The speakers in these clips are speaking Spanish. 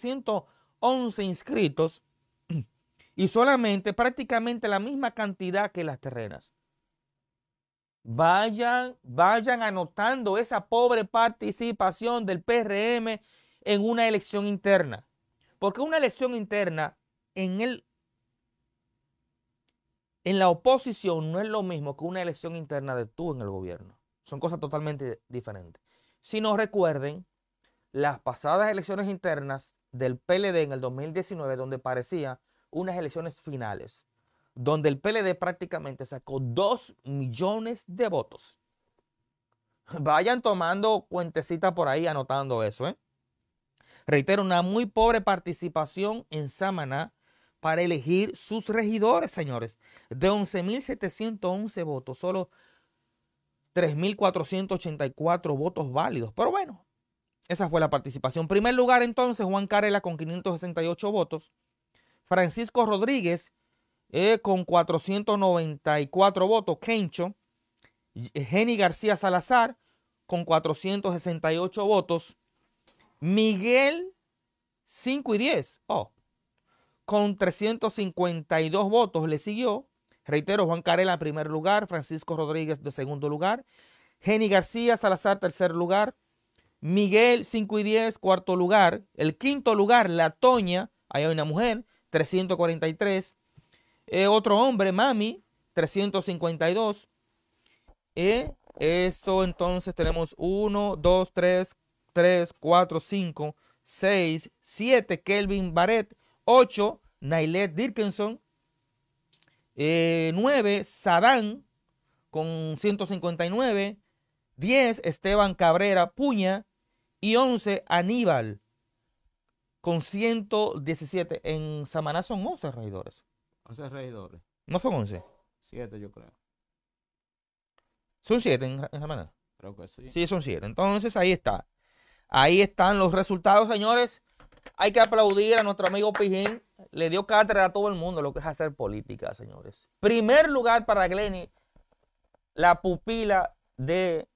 111 inscritos y solamente prácticamente la misma cantidad que las terrenas. Vayan, vayan anotando esa pobre participación del PRM en una elección interna. Porque una elección interna en, el, en la oposición no es lo mismo que una elección interna de tú en el gobierno. Son cosas totalmente diferentes. Si no recuerden, las pasadas elecciones internas del PLD en el 2019, donde parecía unas elecciones finales, donde el PLD prácticamente sacó 2 millones de votos. Vayan tomando cuentecita por ahí, anotando eso. ¿eh? Reitero, una muy pobre participación en Samaná para elegir sus regidores, señores. De 11.711 votos, solo 3.484 votos válidos. Pero bueno, esa fue la participación. Primer lugar entonces Juan Carela con 568 votos. Francisco Rodríguez eh, con 494 votos. Kencho. Eh, Jenny García Salazar con 468 votos. Miguel 5 y 10. Oh. Con 352 votos le siguió. Reitero, Juan Carela en primer lugar, Francisco Rodríguez de segundo lugar, Jenny García Salazar tercer lugar, Miguel 5 y 10, cuarto lugar. El quinto lugar, La Toña, ahí hay una mujer, 343. Eh, otro hombre, Mami, 352. Eh, esto entonces tenemos 1, 2, 3, 3, 4, 5, 6, 7, Kelvin Barrett, 8, Nailet Dickinson, 9, eh, Sadán con 159, 10, Esteban Cabrera Puña, y 11 Aníbal con 117. En Samaná son 11 regidores. 11 regidores. No son 11. 7 yo creo. Son 7 en, Samaná. Creo que sí. Sí, son 7. Entonces ahí está. Ahí están los resultados, señores. Hay que aplaudir a nuestro amigo Pijín. Le dio cátedra a todo el mundo lo que es hacer política, señores. Primer lugar para Glenny, la pupila de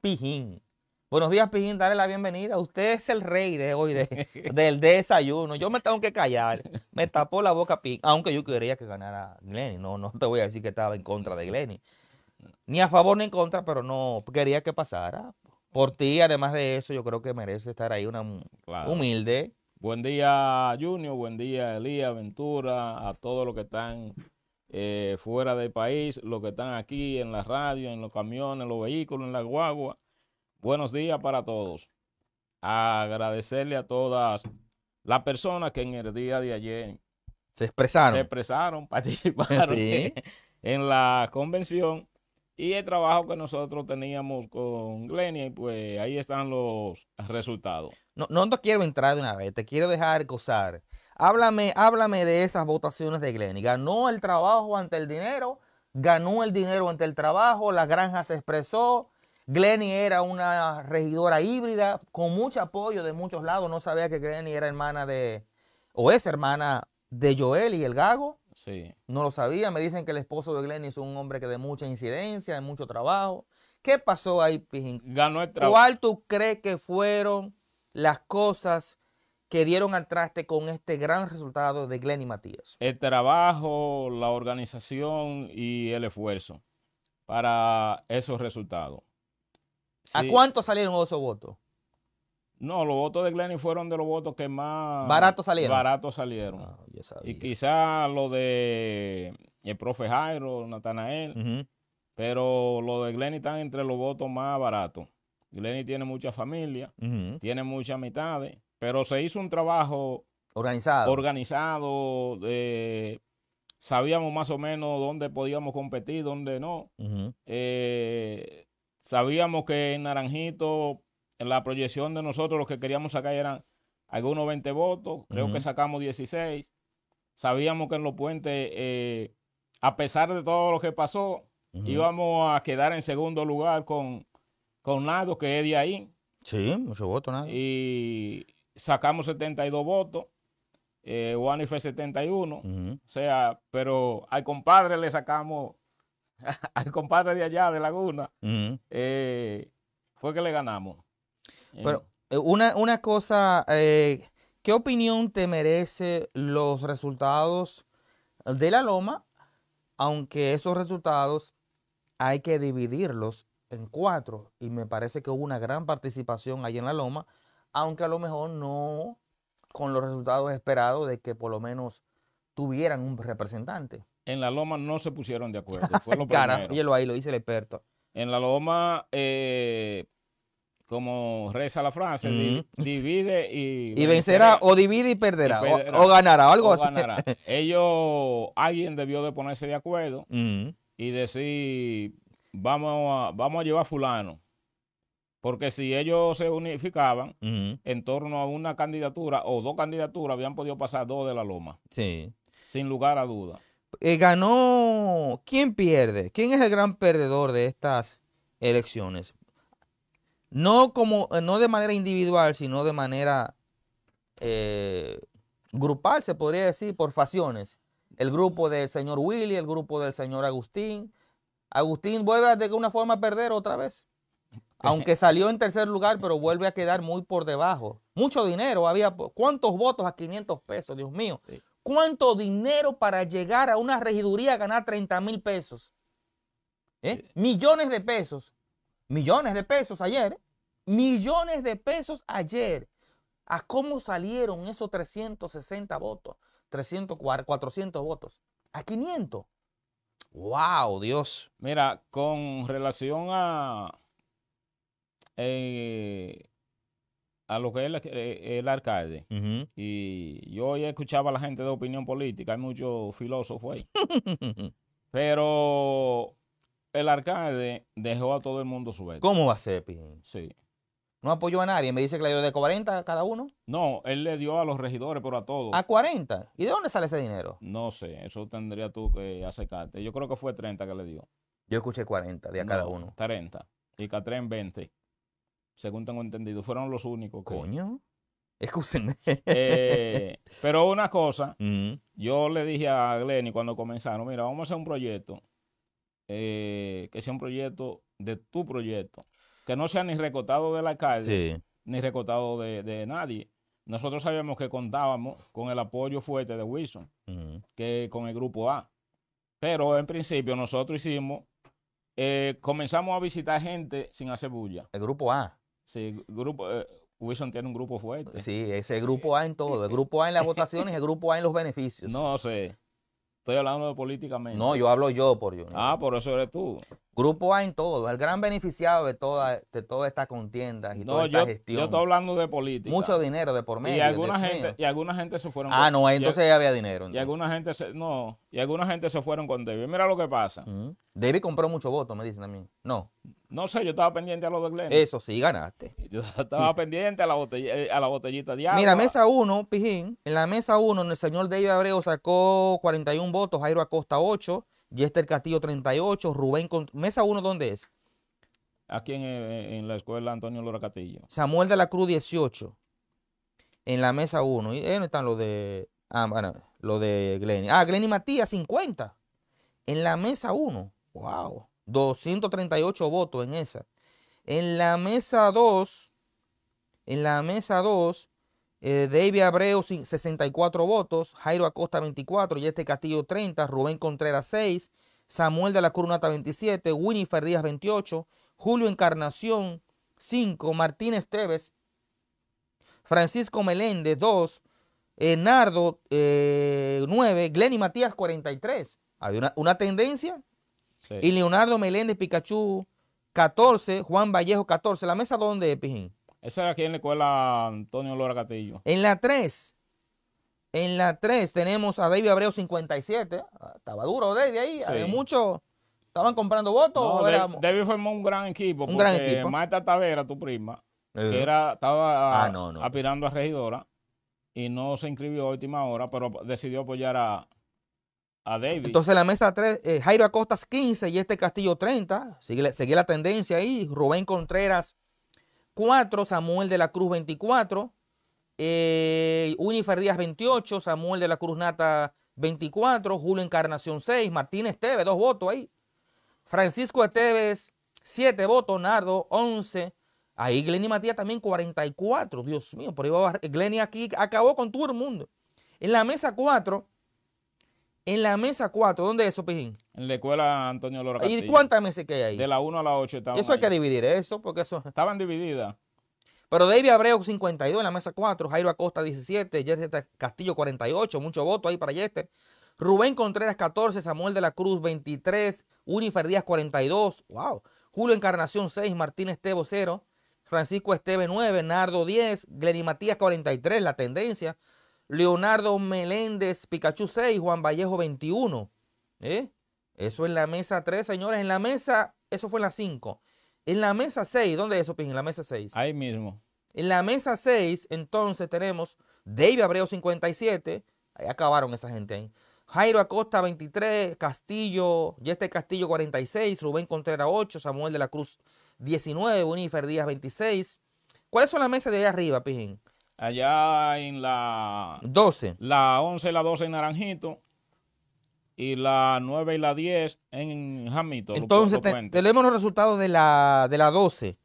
Pijín. Buenos días, Pijín, dale la bienvenida. Usted es el rey de hoy, del desayuno. Yo me tengo que callar. Me tapó la boca Pijín, aunque yo quería que ganara Glenny. No, no te voy a decir que estaba en contra de Glenny. Ni a favor ni en contra, pero no quería que pasara. Por ti, además de eso, yo creo que merece estar ahí una humilde. Buen día, Junior. Buen día, Elías, Ventura, a todos los que están eh, fuera del país, los que están aquí en la radio, en los camiones, en los vehículos, en la guagua Buenos días para todos. Agradecerle a todas las personas que en el día de ayer se expresaron, participaron en la convención y el trabajo que nosotros teníamos con Glenia. Y pues ahí están los resultados. No, no te quiero entrar de una vez, te quiero dejar gozar. Háblame, háblame de esas votaciones de Glenny. Ganó el trabajo ante el dinero, ganó el dinero ante el trabajo, la granja se expresó, Glenny era una regidora híbrida con mucho apoyo de muchos lados. No sabía que Glenny era hermana de, o es hermana de Joel y el Gago. Sí. No lo sabía. Me dicen que el esposo de Glenny es un hombre que de mucha incidencia, de mucho trabajo. ¿Qué pasó ahí, Pijín? Ganó el trabajo. ¿Cuál tú crees que fueron las cosas que dieron al traste con este gran resultado de Glenny Matías? El trabajo, la organización y el esfuerzo para esos resultados. ¿A cuánto salieron esos votos? No, los votos de Glenny fueron de los votos que más... Baratos salieron. Baratos salieron. Ah, y quizás lo de el eh, profe Jairo, Natanael, pero los de Glenny están entre los votos más baratos. Glenny tiene mucha familia, tiene muchas amistades, pero se hizo un trabajo... Organizado. Organizado, de, eh, sabíamos más o menos dónde podíamos competir, dónde no. eh, Sabíamos que en Naranjito, en la proyección de nosotros, lo que queríamos sacar eran algunos 20 votos, creo que sacamos 16. Sabíamos que en los puentes, eh, a pesar de todo lo que pasó, íbamos a quedar en segundo lugar con, con Nado, que es de ahí. Sí, muchos votos, Nado. Y sacamos 72 votos. Eh, y fue 71, o sea, pero al compadre le sacamos al compadre de allá, de Laguna, eh, fue que le ganamos. Pero eh, eh, una, una cosa, ¿qué opinión te merece los resultados de la Loma? Aunque esos resultados hay que dividirlos en cuatro. Y me parece que hubo una gran participación ahí en la Loma, aunque a lo mejor no con los resultados esperados de que por lo menos tuvieran un representante. En la Loma no se pusieron de acuerdo. Fue lo ahí, lo dice el experto. En la Loma, eh, como reza la frase, divide y... Y vencerá, o divide y perderá, o, ganará, algo así. Ellos, alguien debió de ponerse de acuerdo y decir, vamos a, vamos a llevar a fulano. Porque si ellos se unificaban en torno a una candidatura o dos candidaturas, habían podido pasar dos de la loma. Sí. Sin lugar a duda. Eh, ganó. ¿Quién pierde? ¿Quién es el gran perdedor de estas elecciones? No como, eh, no de manera individual, sino de manera eh, grupal, se podría decir, por facciones. El grupo del señor Willy, el grupo del señor Agustín. Agustín vuelve de alguna forma a perder otra vez. Aunque salió en tercer lugar, pero vuelve a quedar muy por debajo. Mucho dinero, había cuántos votos a 500 pesos, Dios mío cuánto dinero para llegar a una regiduría a ganar 30 mil pesos. ¿Eh? Millones de pesos. Millones de pesos ayer. ¿eh? Millones de pesos ayer. ¿A cómo salieron esos 360 votos? 300, 400 votos. A 500. ¡Wow, Dios! Mira, con relación a... Eh, a lo que es el, eh, el alcalde. Y yo ya escuchaba a la gente de opinión política, hay muchos filósofos ahí. Pero el alcalde dejó a todo el mundo suelto ¿Cómo va a ser, Sí. No apoyó a nadie. Me dice que le dio de 40 a cada uno. No, él le dio a los regidores, pero a todos. ¿A 40? ¿Y de dónde sale ese dinero? No sé, eso tendría tú que acercarte. Yo creo que fue 30 que le dio. Yo escuché 40 de a cada uno. 30. Y Catrén 20 según tengo entendido. Fueron los únicos. Que... Coño. Excúsenme. Eh, pero una cosa, mm. yo le dije a Glenny cuando comenzaron, mira, vamos a hacer un proyecto, eh, que sea un proyecto de tu proyecto, que no sea ni recotado de la calle. ni recotado de, nadie. Nosotros sabíamos que contábamos con el apoyo fuerte de Wilson, mm. que con el grupo A. Pero en principio nosotros hicimos, eh, comenzamos a visitar gente sin hacer bulla. El grupo A. Sí, grupo, eh, Wilson tiene un grupo fuerte. Sí, ese grupo A en todo. El grupo A en las votaciones, el grupo A en los beneficios. No sé. Estoy hablando de políticamente. No, yo hablo yo por yo. Ah, por eso eres tú. Grupo A en todo, el gran beneficiado de toda, de toda esta contienda y toda esta gestión. Yo estoy hablando de política. Mucho dinero de por medio. Y alguna gente, y alguna gente se fueron. Ah, no, entonces ya había dinero. Y alguna gente se, no, y alguna gente se fueron con David. Mira lo que pasa. David compró mucho voto, me dicen a mí. No. No sé, yo estaba pendiente a los de Glenn. Eso sí, ganaste. Yo estaba pendiente a la, eh, a la botellita de agua. Mira, mesa 1, Pijín, en la mesa 1, el señor David Abreu sacó 41 votos, Jairo Acosta 8, Jester Castillo 38, Rubén Mesa 1, ¿dónde es? Aquí en, la escuela Antonio Lora Castillo. Samuel de la Cruz 18, en la mesa 1. ¿Y dónde eh, están los de, ah, bueno, los de Glenny? Ah, Glenny Matías 50, en la mesa 1. ¡Wow! 238 votos en esa. En la mesa 2, en la mesa 2, eh, David Abreu 64 votos, Jairo Acosta 24, Yeste Castillo 30, Rubén Contreras 6, Samuel de la Coronata 27, Winifred Díaz 28, Julio Encarnación 5, Martínez Treves, Francisco Meléndez 2, Hernardo 9, eh, Glenny Matías 43. Había una, tendencia. Y Leonardo Meléndez Pikachu 14, Juan Vallejo 14. La mesa dónde, Pijín. Esa era aquí en la escuela Antonio Lora Castillo. En la 3. En la 3 tenemos a David Abreu 57. Estaba duro David ahí. Había muchos, ¿Estaban comprando votos? David formó un gran equipo. Un gran equipo. Marta Tavera, tu prima, que eh. era, estaba ah, aspirando a regidora y no se inscribió a última hora, pero decidió apoyar a, a David. Entonces la mesa 3, eh, Jairo Acostas 15 y este Castillo 30. Sigue, la tendencia ahí. Rubén Contreras Samuel de la Cruz 24, eh, Unifer Díaz 28, Samuel de la Cruz Nata 24, Julio Encarnación 6, Martínez Esteves 2 votos ahí, Francisco Esteves 7 votos, Nardo 11, ahí Glenny Matías también 44, Dios mío, por ahí Glenny aquí acabó con todo el mundo. En la mesa 4, en la mesa 4, ¿dónde es eso, Pijín? En la escuela Antonio Lora ¿Y cuántas meses que hay ahí? De la 1 a la 8 Eso hay que dividir, eso, porque eso... Estaban divididas. Pero David Abreu 52 en la mesa 4, Jairo Acosta 17, Jester Castillo 48, mucho voto ahí para Jester. Rubén Contreras 14, Samuel de la Cruz 23, Unifer Díaz 42, wow. Julio Encarnación 6, Martín Estevo 0, Francisco Esteve 9, Nardo 10, Glenny Matías 43, la tendencia. Leonardo Meléndez, Pikachu 6, Juan Vallejo 21. ¿Eh? Eso en la mesa 3, señores. En la mesa, eso fue en la 5. En la mesa 6, ¿dónde es eso, pigen? En la mesa 6. Ahí mismo. En la mesa 6, entonces tenemos David Abreu 57. Ahí acabaron esa gente ¿eh? Jairo Acosta 23, Castillo, este Castillo 46, Rubén Contreras 8, Samuel de la Cruz 19, Bonifer Díaz 26. ¿Cuáles son las mesas de ahí arriba, Pijín? allá en la 12. La 11 y la 12 en Naranjito y la 9 y la 10 en Jamito. Entonces te, tenemos los resultados de la, de la 12.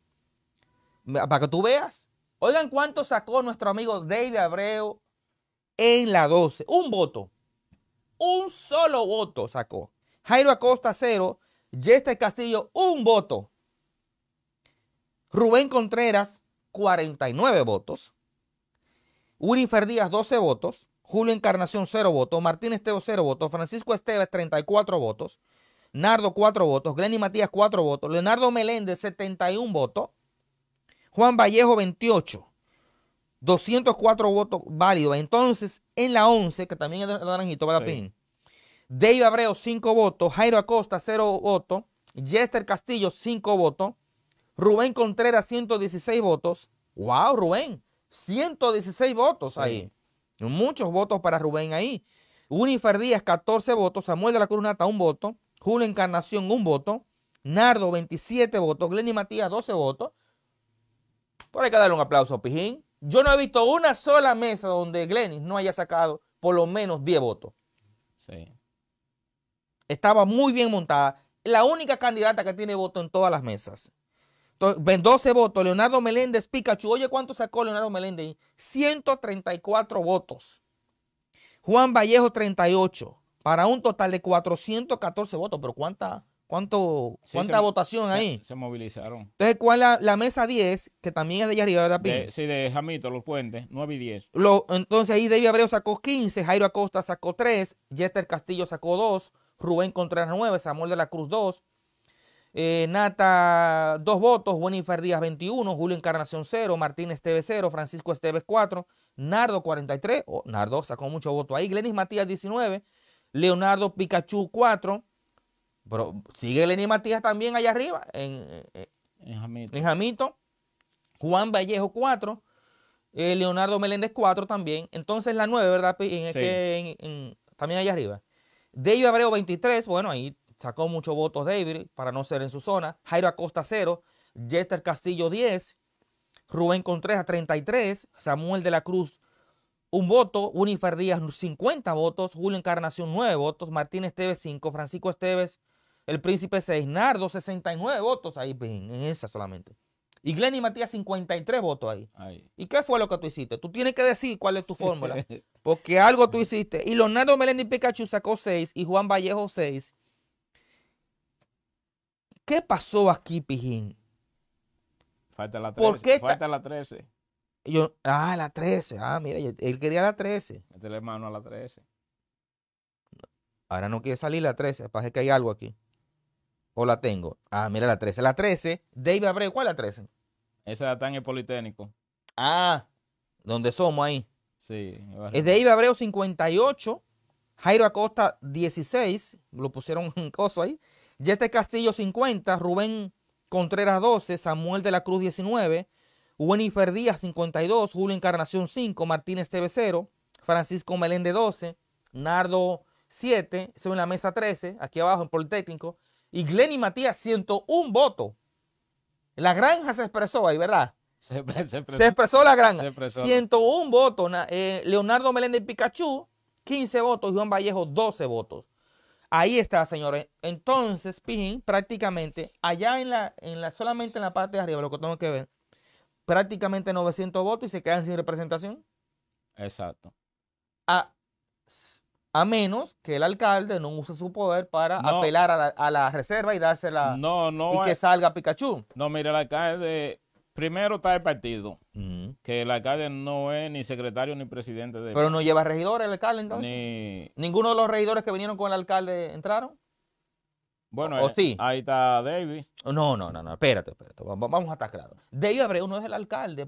Para que tú veas. Oigan cuánto sacó nuestro amigo David Abreu en la 12. Un voto. Un solo voto sacó. Jairo Acosta, cero. Jester Castillo, un voto. Rubén Contreras, 49 votos. Uri Díaz, 12 votos. Julio Encarnación, 0 votos. Martín Esteo, 0 votos. Francisco Esteves, 34 votos. Nardo, 4 votos. Glenny Matías, 4 votos. Leonardo Meléndez, 71 votos. Juan Vallejo, 28. 204 votos válidos. Entonces, en la 11, que también es el Naranjito, para David PIN. Dave Abreu, 5 votos. Jairo Acosta, 0 votos. Jester Castillo, 5 votos. Rubén Contreras, 116 votos. ¡Wow, Rubén! 116 votos ahí. Muchos votos para Rubén ahí. Unifer Díaz, 14 votos. Samuel de la Cruz un voto. Julio Encarnación, un voto. Nardo, 27 votos. Glenny Matías, 12 votos. Por ahí hay que darle un aplauso a Pijín. Yo no he visto una sola mesa donde Glenny no haya sacado por lo menos 10 votos. Estaba muy bien montada. La única candidata que tiene voto en todas las mesas. 12 votos. Leonardo Meléndez, Pikachu. Oye, ¿cuánto sacó Leonardo Meléndez? 134 votos. Juan Vallejo, 38. Para un total de 414 votos. Pero ¿cuánta, cuánto, cuánta votación ahí? Se movilizaron. Entonces, ¿cuál es la, mesa 10? Que también es de allá arriba, ¿verdad, de, Sí, de Jamito, Los Puentes, 9 y 10. entonces ahí David Abreu sacó 15, Jairo Acosta sacó 3, Jester Castillo sacó 2, Rubén Contreras 9, Samuel de la Cruz 2, eh, Nata, dos votos, Winifred Díaz 21, Julio Encarnación 0, Martín Esteves, 0, Francisco Esteves 4, Nardo 43, oh, Nardo sacó mucho voto ahí, Glenis Matías 19, Leonardo Pikachu 4, pero sigue Glenis Matías también allá arriba, en, eh, eh, en, Jamito. Juan Vallejo 4, eh, Leonardo Meléndez 4 también, entonces la 9, ¿verdad? Este, en, también allá arriba. Deyo Abreu 23, bueno, ahí sacó muchos votos David para no ser en su zona. Jairo Acosta cero. Jester Castillo 10, Rubén Contreras 33, Samuel de la Cruz un voto, Unifer Díaz 50 votos, Julio Encarnación 9 votos, Martín Esteves 5, Francisco Esteves, el Príncipe 6, Nardo 69 votos ahí, en esa solamente. Y Glenn y Matías 53 votos ahí. ¿Y qué fue lo que tú hiciste? Tú tienes que decir cuál es tu fórmula. porque algo tú hiciste. Y Leonardo Melendi Pikachu sacó 6 y Juan Vallejo 6. ¿Qué pasó aquí, Pijín? Falta la 13. ¿Por qué Falta la 13. Yo, ah, la 13. Ah, mira, él quería la 13. Metele mano a la 13. Ahora no quiere salir la 13. Parece que hay algo aquí. O la tengo. Ah, mira la 13. La 13, David Abreu, ¿cuál es la 13? Esa está en el Politécnico. Ah, donde somos ahí. Sí. Es David Abreu 58. Jairo Acosta 16. Lo pusieron en coso ahí. Yete Castillo 50, Rubén Contreras 12, Samuel de la Cruz 19, Wennifer Díaz 52, Julio Encarnación 5, Martínez TV 0, Francisco Meléndez, 12, Nardo 7, en la mesa 13, aquí abajo en Politécnico, y Glenny Matías 101 votos. La granja se expresó ahí, ¿verdad? Se, expresó la granja. 101 votos. Eh, Leonardo Meléndez Pikachu, 15 votos. Juan Vallejo, 12 votos. Ahí está, señores. Entonces, Pijín, prácticamente, allá en la, en la, solamente en la parte de arriba, lo que tengo que ver, prácticamente 900 votos y se quedan sin representación. Exacto. A, menos que el alcalde no use su poder para apelar a la, reserva y dársela no, no, y que salga Pikachu. No, mira, el alcalde Primero está el partido, que el alcalde no es ni secretario ni presidente de... Pero no lleva regidores el alcalde entonces. Ni... ¿Ninguno de los regidores que vinieron con el alcalde entraron? Bueno, eh, ahí está David. No, no, no, no, espérate, espérate, vamos a estar claros. David Abreu ¿Uno es el alcalde.